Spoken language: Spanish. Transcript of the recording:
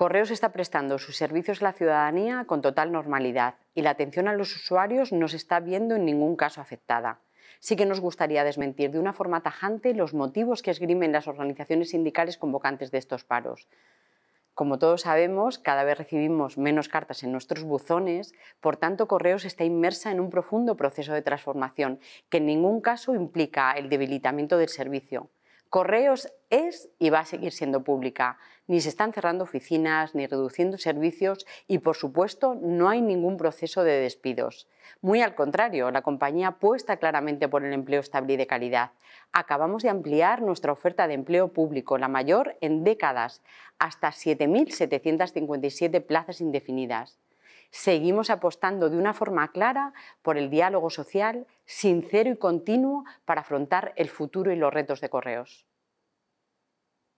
Correos está prestando sus servicios a la ciudadanía con total normalidad y la atención a los usuarios no se está viendo en ningún caso afectada. Sí que nos gustaría desmentir de una forma tajante los motivos que esgrimen las organizaciones sindicales convocantes de estos paros. Como todos sabemos, cada vez recibimos menos cartas en nuestros buzones, por tanto Correos está inmersa en un profundo proceso de transformación que en ningún caso implica el debilitamiento del servicio. Correos es y va a seguir siendo pública. Ni se están cerrando oficinas, ni reduciendo servicios y, por supuesto, no hay ningún proceso de despidos. Muy al contrario, la compañía apuesta claramente por el empleo estable y de calidad. Acabamos de ampliar nuestra oferta de empleo público, la mayor en décadas, hasta 7.757 plazas indefinidas seguimos apostando de una forma clara por el diálogo social sincero y continuo para afrontar el futuro y los retos de Correos.